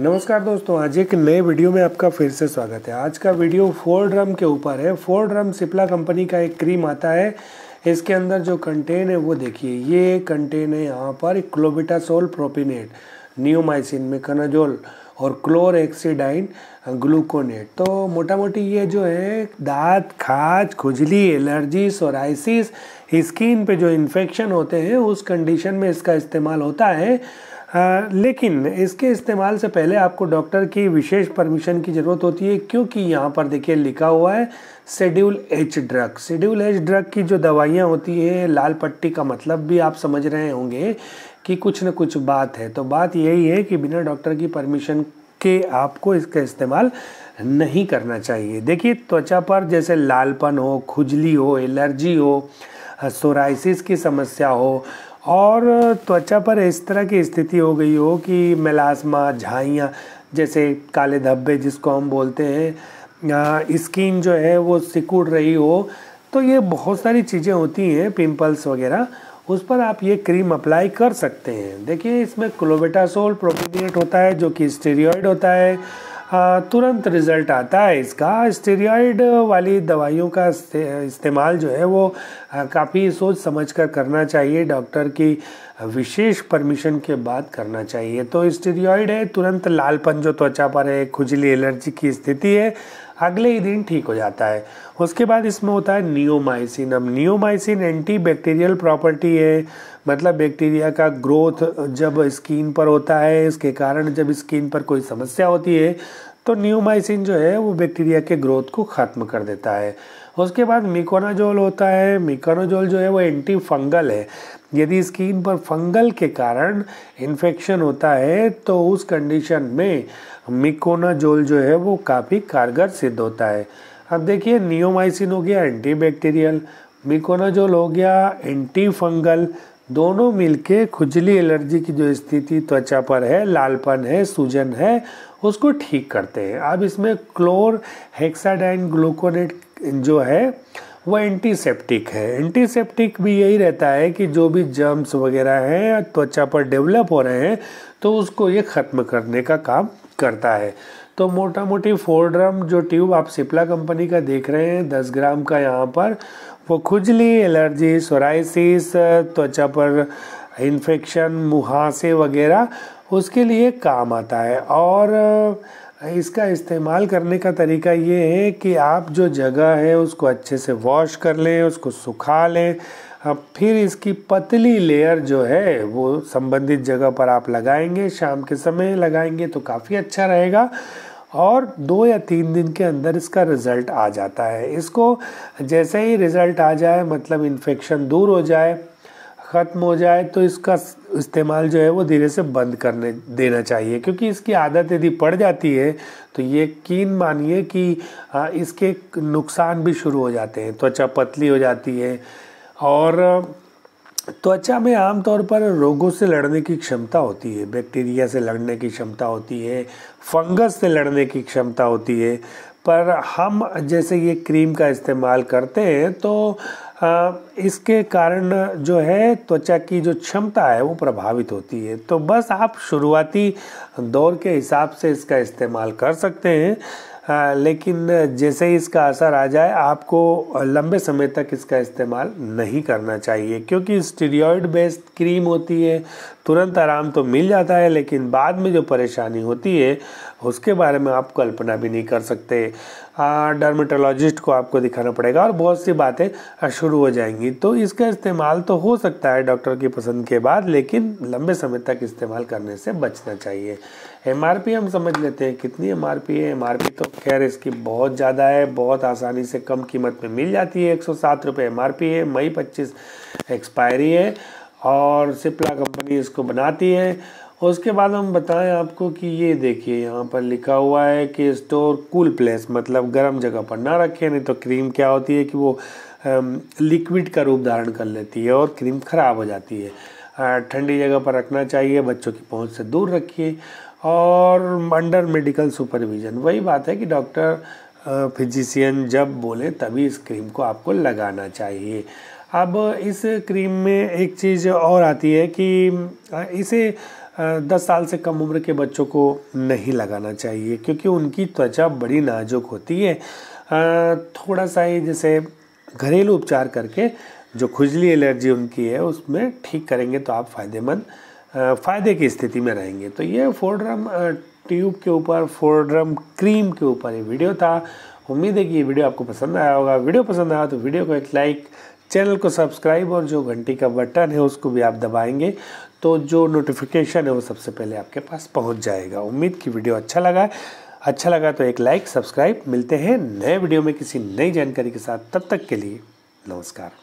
नमस्कार दोस्तों आज एक नए वीडियो में आपका फिर से स्वागत है आज का वीडियो फोर ड्रम के ऊपर है फोर ड्रम सिप्ला कंपनी का एक क्रीम आता है इसके अंदर जो कंटेन है वो देखिए ये कंटेन है यहाँ पर क्लोबिटासोल प्रोपिनेट नियोमाइसिन मेकनाजोल और क्लोर एक्सीडाइन ग्लूकोनेट तो मोटा मोटी ये जो है दांत खाज खुजली एलर्जी सोराइसिस स्किन पे जो इन्फेक्शन होते हैं उस कंडीशन में इसका इस्तेमाल होता है लेकिन इसके इस्तेमाल से पहले आपको डॉक्टर की विशेष परमिशन की ज़रूरत होती है क्योंकि यहाँ पर देखिए लिखा हुआ है schedule H drug schedule H drug की जो दवाइयाँ होती है लाल पट्टी का मतलब भी आप समझ रहे होंगे कि कुछ न कुछ बात है तो बात यही है कि बिना डॉक्टर की परमिशन के आपको इसका इस्तेमाल नहीं करना चाहिए देखिए त्वचा पर जैसे लालपन हो खुजली हो एलर्जी हो सोराइसिस की समस्या हो और त्वचा पर इस तरह की स्थिति हो गई हो कि मेलास्मा झाइयाँ जैसे काले धब्बे जिसको हम बोलते हैं स्किन जो है वो सिकुड़ रही हो तो ये बहुत सारी चीज़ें होती हैं पिंपल्स वगैरह उस पर आप ये क्रीम अप्लाई कर सकते हैं देखिए इसमें क्लोबेटासोल प्रोपिनेट होता है जो कि स्टेरॉयड होता है हाँ, तुरंत रिज़ल्ट आता है इसका स्टेरॉइड वाली दवाइयों का इस्तेमाल जो है वो काफ़ी सोच समझ कर करना चाहिए डॉक्टर की विशेष परमिशन के बाद करना चाहिए तो स्टेरॉइड है तुरंत लालपन जो त्वचा पर है खुजली एलर्जी की स्थिति है अगले ही दिन ठीक हो जाता है उसके बाद इसमें होता है नियोमाइसिन अब नियोमाइसिन एंटी बैक्टीरियल प्रॉपर्टी है मतलब बैक्टीरिया का ग्रोथ जब स्किन पर होता है इसके कारण जब स्किन पर कोई समस्या होती है तो न्यूमाइसिन जो है वो बैक्टीरिया के ग्रोथ को ख़त्म कर देता है उसके बाद मिकोनाजोल होता है मिकोनाजोल जो है वो एंटी फंगल है यदि स्किन पर फंगल के कारण इन्फेक्शन होता है तो उस कंडीशन में मिकोनाजोल जो है वो काफ़ी कारगर सिद्ध होता है अब देखिए नियोमाइसिन हो गया एंटीबैक्टीरियल मिकोनाजोल हो गया एंटी फंगल दोनों मिलके खुजली एलर्जी की जो स्थिति त्वचा पर है लालपन है सूजन है उसको ठीक करते हैं अब इसमें क्लोर हेक्साडाइन ग्लूकोनेट जो है वह एंटीसेप्टिक है एंटीसेप्टिक भी यही रहता है कि जो भी जर्म्स वगैरह हैं या त्वचा पर डेवलप हो रहे हैं तो उसको ये ख़त्म करने का काम करता है तो मोटा मोटी फोर ड्रम जो ट्यूब आप सिप्ला कंपनी का देख रहे हैं दस ग्राम का यहाँ पर वो खुजली एलर्जी सोराइसिस त्वचा पर इन्फेक्शन मुहासे वगैरह उसके लिए काम आता है और इसका इस्तेमाल करने का तरीका ये है कि आप जो जगह है उसको अच्छे से वॉश कर लें उसको सुखा लें अब फिर इसकी पतली लेयर जो है वो संबंधित जगह पर आप लगाएंगे शाम के समय लगाएंगे तो काफ़ी अच्छा रहेगा और दो या तीन दिन के अंदर इसका रिज़ल्ट आ जाता है इसको जैसे ही रिज़ल्ट आ जाए मतलब इन्फेक्शन दूर हो जाए ख़त्म हो जाए तो इसका इस्तेमाल जो है वो धीरे से बंद करने देना चाहिए क्योंकि इसकी आदत यदि पड़ जाती है तो यकीन मानिए कि इसके नुकसान भी शुरू हो जाते हैं त्वचा पतली हो जाती है और त्वचा में आमतौर पर रोगों से लड़ने की क्षमता होती है बैक्टीरिया से लड़ने की क्षमता होती है फंगस से लड़ने की क्षमता होती है पर हम जैसे ये क्रीम का इस्तेमाल करते हैं तो आ, इसके कारण जो है त्वचा की जो क्षमता है वो प्रभावित होती है तो बस आप शुरुआती दौर के हिसाब से इसका इस्तेमाल कर सकते हैं लेकिन जैसे ही इसका असर आ जाए आपको लंबे समय तक इसका इस्तेमाल नहीं करना चाहिए क्योंकि स्टीरियॉयड बेस्ड क्रीम होती है तुरंत आराम तो मिल जाता है लेकिन बाद में जो परेशानी होती है उसके बारे में आप कल्पना भी नहीं कर सकते डर्मेटोलॉजिस्ट को आपको दिखाना पड़ेगा और बहुत सी बातें शुरू हो जाएंगी तो इसका इस्तेमाल तो हो सकता है डॉक्टर की पसंद के बाद लेकिन लंबे समय तक इस्तेमाल करने से बचना चाहिए एम हम समझ लेते हैं कितनी एम है एम तो खैर इसकी बहुत ज़्यादा है बहुत आसानी से कम कीमत में मिल जाती है एक सौ सात रुपये एम है मई पच्चीस एक्सपायरी है और सिप्ला कंपनी इसको बनाती है और उसके बाद हम बताएं आपको कि ये देखिए यहाँ पर लिखा हुआ है कि स्टोर कूल प्लेस मतलब गर्म जगह पर ना रखें नहीं तो क्रीम क्या होती है कि वो लिक्विड का रूप धारण कर लेती है और क्रीम ख़राब हो जाती है ठंडी जगह पर रखना चाहिए बच्चों की पहुँच से दूर रखिए और अंडर मेडिकल सुपरविज़न वही बात है कि डॉक्टर फिजिशियन जब बोले तभी इस क्रीम को आपको लगाना चाहिए अब इस क्रीम में एक चीज़ और आती है कि इसे दस साल से कम उम्र के बच्चों को नहीं लगाना चाहिए क्योंकि उनकी त्वचा बड़ी नाजुक होती है थोड़ा सा ही जैसे घरेलू उपचार करके जो खुजली एलर्जी उनकी है उसमें ठीक करेंगे तो आप फ़ायदेमंद फ़ायदे की स्थिति में रहेंगे तो ये फोरड्रम ट्यूब के ऊपर फोरड्रम क्रीम के ऊपर ये वीडियो था उम्मीद है कि ये वीडियो आपको पसंद आया होगा वीडियो पसंद आया तो वीडियो को एक लाइक चैनल को सब्सक्राइब और जो घंटी का बटन है उसको भी आप दबाएंगे तो जो नोटिफिकेशन है वो सबसे पहले आपके पास पहुंच जाएगा उम्मीद की वीडियो अच्छा लगा अच्छा लगा तो एक लाइक सब्सक्राइब मिलते हैं नए वीडियो में किसी नई जानकारी के साथ तब तक के लिए नमस्कार